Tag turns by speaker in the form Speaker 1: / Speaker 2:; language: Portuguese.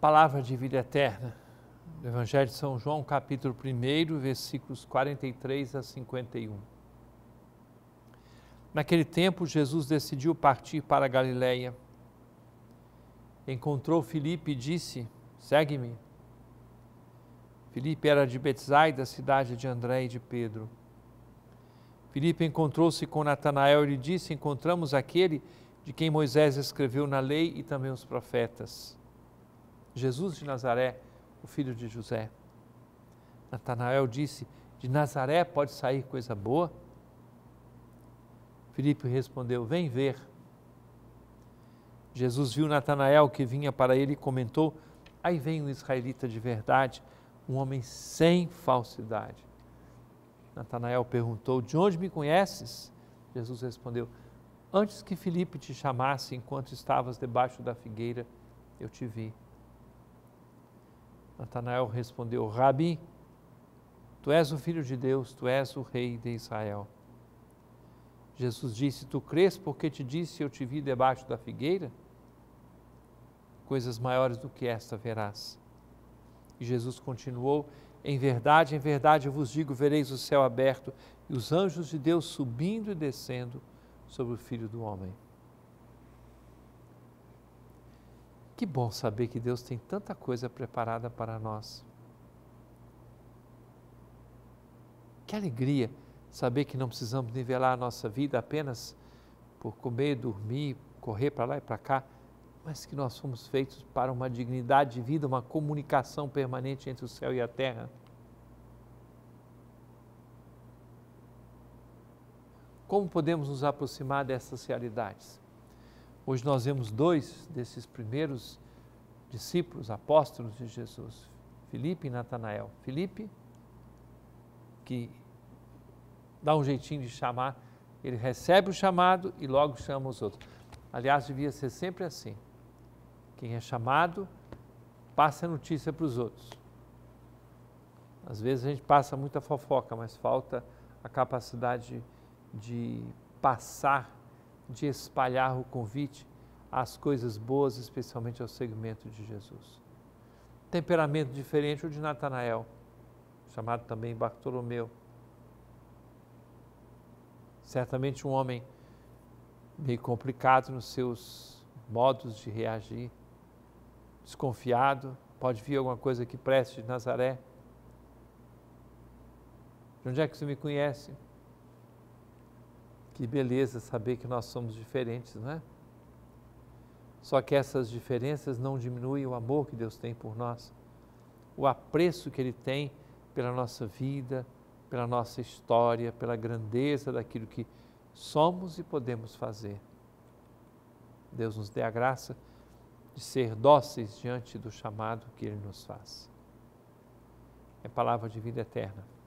Speaker 1: Palavra de vida eterna. Do Evangelho de São João, capítulo 1, versículos 43 a 51. Naquele tempo, Jesus decidiu partir para a Galiléia. Encontrou Filipe e disse: Segue-me. Filipe era de Betsaida, cidade de André e de Pedro. Filipe encontrou-se com Natanael e lhe disse: Encontramos aquele de quem Moisés escreveu na lei e também os profetas Jesus de Nazaré, o filho de José. Natanael disse: De Nazaré pode sair coisa boa? Filipe respondeu: Vem ver. Jesus viu Natanael que vinha para ele e comentou: Aí vem um israelita de verdade, um homem sem falsidade. Natanael perguntou: De onde me conheces? Jesus respondeu: Antes que Filipe te chamasse, enquanto estavas debaixo da figueira, eu te vi. Natanael respondeu: Rabi, tu és o filho de Deus, tu és o rei de Israel. Jesus disse: Tu crês porque te disse eu te vi debaixo da figueira? Coisas maiores do que esta verás. E Jesus continuou: Em verdade, em verdade eu vos digo: vereis o céu aberto e os anjos de Deus subindo e descendo sobre o filho do homem. Que bom saber que Deus tem tanta coisa preparada para nós. Que alegria saber que não precisamos nivelar a nossa vida apenas por comer, dormir, correr para lá e para cá, mas que nós fomos feitos para uma dignidade de vida, uma comunicação permanente entre o céu e a terra. Como podemos nos aproximar dessas realidades? Hoje nós vemos dois desses primeiros discípulos, apóstolos de Jesus, Felipe e Natanael. Felipe, que dá um jeitinho de chamar, ele recebe o chamado e logo chama os outros. Aliás, devia ser sempre assim. Quem é chamado passa a notícia para os outros. Às vezes a gente passa muita fofoca, mas falta a capacidade de passar de espalhar o convite às coisas boas, especialmente ao segmento de Jesus. Temperamento diferente o de Natanael, chamado também Bartolomeu. Certamente um homem meio complicado nos seus modos de reagir, desconfiado, pode vir alguma coisa que preste de Nazaré. De onde é que você me conhece? Que beleza saber que nós somos diferentes, não é? Só que essas diferenças não diminuem o amor que Deus tem por nós, o apreço que Ele tem pela nossa vida, pela nossa história, pela grandeza daquilo que somos e podemos fazer. Deus nos dê a graça de ser dóceis diante do chamado que Ele nos faz. É palavra de vida eterna.